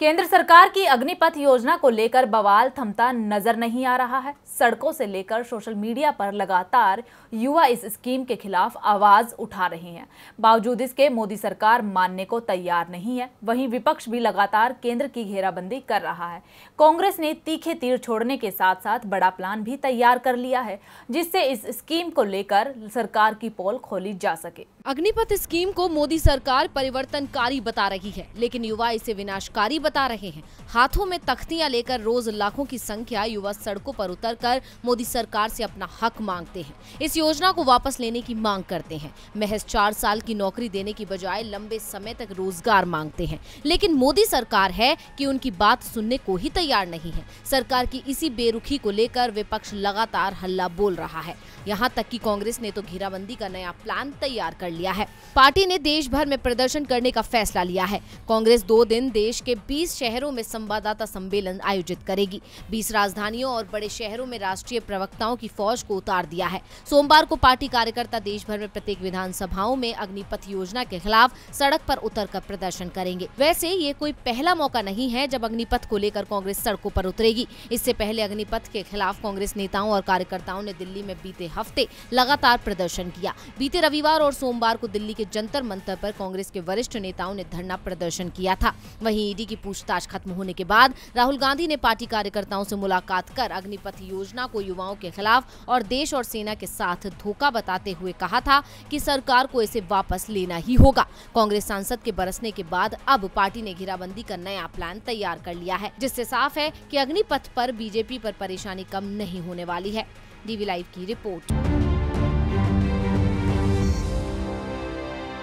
केंद्र सरकार की अग्निपथ योजना को लेकर बवाल थमता नजर नहीं आ रहा है सड़कों से लेकर सोशल मीडिया पर लगातार युवा इस स्कीम के खिलाफ आवाज उठा रहे हैं बावजूद इसके मोदी सरकार मानने को तैयार नहीं है वहीं विपक्ष भी लगातार केंद्र की घेराबंदी कर रहा है कांग्रेस ने तीखे तीर छोड़ने के साथ साथ बड़ा प्लान भी तैयार कर लिया है जिससे इस स्कीम को लेकर सरकार की पोल खोली जा सके अग्निपथ स्कीम को मोदी सरकार परिवर्तनकारी बता रही है लेकिन युवा इसे विनाशकारी बता रहे हैं हाथों में तख्तियां लेकर रोज लाखों की संख्या युवा सड़कों पर उतरकर मोदी सरकार से अपना हक मांगते हैं इस योजना को वापस लेने की मांग करते हैं महज चार साल की नौकरी देने की बजाय लंबे समय तक रोजगार मांगते हैं लेकिन मोदी सरकार है कि उनकी बात सुनने को ही तैयार नहीं है सरकार की इसी बेरुखी को लेकर विपक्ष लगातार हल्ला बोल रहा है यहाँ तक की कांग्रेस ने तो घेराबंदी का नया प्लान तैयार कर लिया है पार्टी ने देश भर में प्रदर्शन करने का फैसला लिया है कांग्रेस दो दिन देश के बीस शहरों में संवाददाता सम्मेलन आयोजित करेगी बीस राजधानियों और बड़े शहरों में राष्ट्रीय प्रवक्ताओं की फौज को उतार दिया है सोमवार को पार्टी कार्यकर्ता देश भर में प्रत्येक विधानसभाओं में अग्निपथ योजना के खिलाफ सड़क पर उतर कर प्रदर्शन करेंगे वैसे ये कोई पहला मौका नहीं है जब अग्निपथ को लेकर कांग्रेस सड़कों पर उतरेगी इससे पहले अग्निपथ के खिलाफ कांग्रेस नेताओं और कार्यकर्ताओं ने दिल्ली में बीते हफ्ते लगातार प्रदर्शन किया बीते रविवार और सोमवार को दिल्ली के जंतर मंतर पर कांग्रेस के वरिष्ठ नेताओं ने धरना प्रदर्शन किया था वहीं ईडी की पूछताछ खत्म होने के बाद राहुल गांधी ने पार्टी कार्यकर्ताओं से मुलाकात कर अग्निपथ योजना को युवाओं के खिलाफ और देश और सेना के साथ धोखा बताते हुए कहा था कि सरकार को इसे वापस लेना ही होगा कांग्रेस सांसद के बरसने के बाद अब पार्टी ने घेराबंदी का नया प्लान तैयार कर लिया है जिससे साफ है की अग्निपथ पर बीजेपी पर परेशानी कम नहीं होने वाली है डीवी लाइव की रिपोर्ट